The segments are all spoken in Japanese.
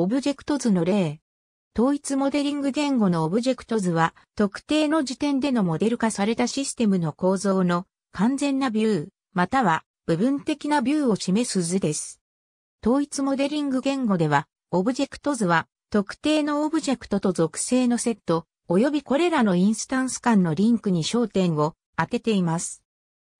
オブジェクト図の例。統一モデリング言語のオブジェクト図は、特定の時点でのモデル化されたシステムの構造の完全なビュー、または部分的なビューを示す図です。統一モデリング言語では、オブジェクト図は、特定のオブジェクトと属性のセット、及びこれらのインスタンス間のリンクに焦点を当てています。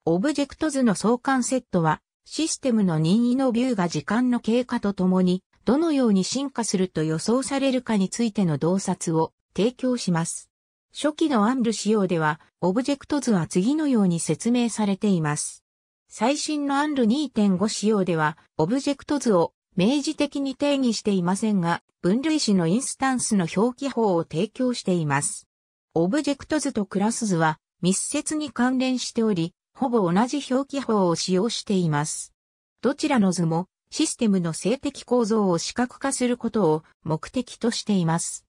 オブジェクト図の相関セットは、システムの任意のビューが時間の経過とともにどのように進化すると予想されるかについての洞察を提供します。初期のアンル仕様では、オブジェクト図は次のように説明されています。最新のアンル2.5仕様では、オブジェクト図を明示的に定義していませんが、分類子のインスタンスの表記法を提供しています。オブジェクト図とクラス図は密接に関連しており、ほぼ同じ表記法を使用しています。どちらの図もシステムの性的構造を視覚化することを目的としています。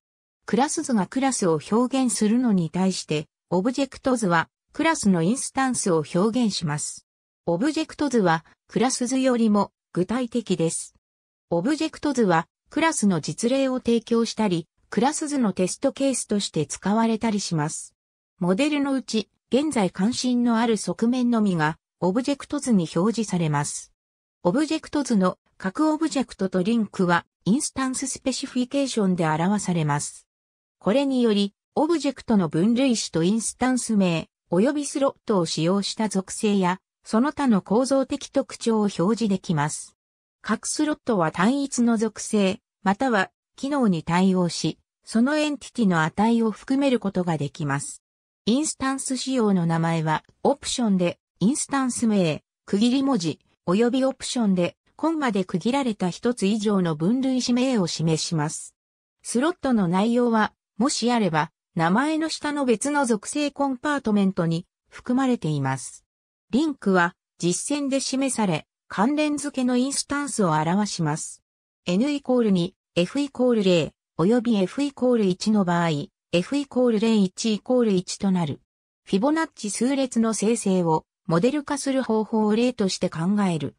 クラス図がクラスを表現するのに対して、オブジェクト図はクラスのインスタンスを表現します。オブジェクト図はクラス図よりも具体的です。オブジェクト図はクラスの実例を提供したり、クラス図のテストケースとして使われたりします。モデルのうち、現在関心のある側面のみが、オブジェクト図に表示されます。オブジェクト図の各オブジェクトとリンクはインスタンススペシフィケーションで表されます。これにより、オブジェクトの分類子とインスタンス名、及びスロットを使用した属性や、その他の構造的特徴を表示できます。各スロットは単一の属性、または機能に対応し、そのエンティティの値を含めることができます。インスタンス仕様の名前は、オプションで、インスタンス名、区切り文字、及びオプションで、コンマで区切られた一つ以上の分類指名を示します。スロットの内容は、もしあれば、名前の下の別の属性コンパートメントに含まれています。リンクは実践で示され、関連付けのインスタンスを表します。n イコール2、f イコール0、よび f イコール1の場合、f イコール0、1イコール1となる。フィボナッチ数列の生成をモデル化する方法を例として考える。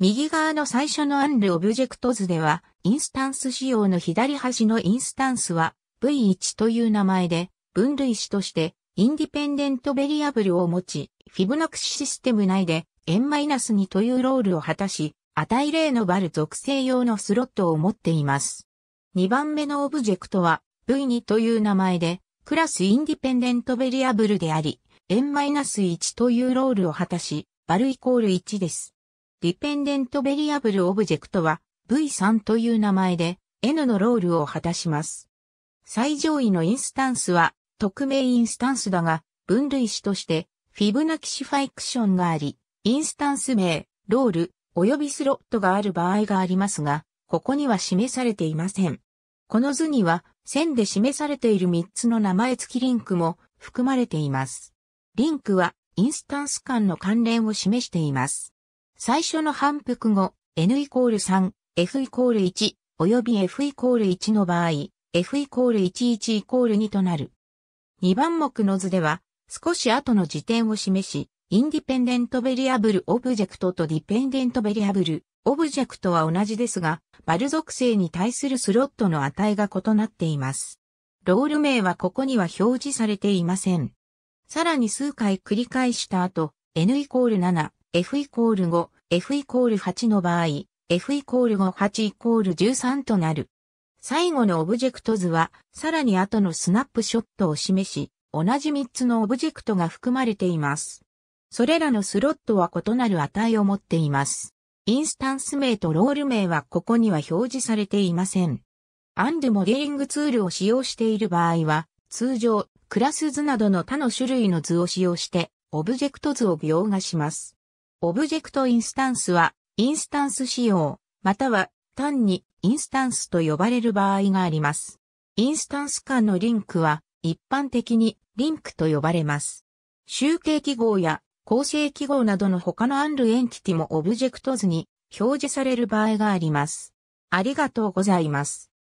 右側の最初のアンルオブジェクト図では、インスタンス仕様の左端のインスタンスは V1 という名前で、分類子として、インディペンデントベリアブルを持ち、フィブナクシシステム内で、n-2 というロールを果たし、値例のバル属性用のスロットを持っています。2番目のオブジェクトは、V2 という名前で、クラスインディペンデントベリアブルであり、n-1 というロールを果たし、バルイコール1です。ディペンデントベリアブルオブジェクトは V3 という名前で N のロールを果たします。最上位のインスタンスは匿名インスタンスだが分類詞としてフィブナキシファイクションがあり、インスタンス名、ロール、及びスロットがある場合がありますが、ここには示されていません。この図には線で示されている3つの名前付きリンクも含まれています。リンクはインスタンス間の関連を示しています。最初の反復後、n イコール3、f イコール1、よび f イコール1の場合、f イコール11イコール2となる。2番目の図では、少し後の時点を示し、インディペンデントベリアブルオブジェクトとディペンデントベリアブルオブジェクトは同じですが、バル属性に対するスロットの値が異なっています。ロール名はここには表示されていません。さらに数回繰り返した後、n イコール7、f イコール5、f イコール8の場合、f イコール5、8イコール13となる。最後のオブジェクト図は、さらに後のスナップショットを示し、同じ3つのオブジェクトが含まれています。それらのスロットは異なる値を持っています。インスタンス名とロール名はここには表示されていません。アンドモデリングツールを使用している場合は、通常クラス図などの他の種類の図を使用して、オブジェクト図を描画します。オブジェクトインスタンスは、インスタンス仕様、または単にインスタンスと呼ばれる場合があります。インスタンス間のリンクは、一般的にリンクと呼ばれます。集計記号や構成記号などの他のアンルエンティティもオブジェクト図に表示される場合があります。ありがとうございます。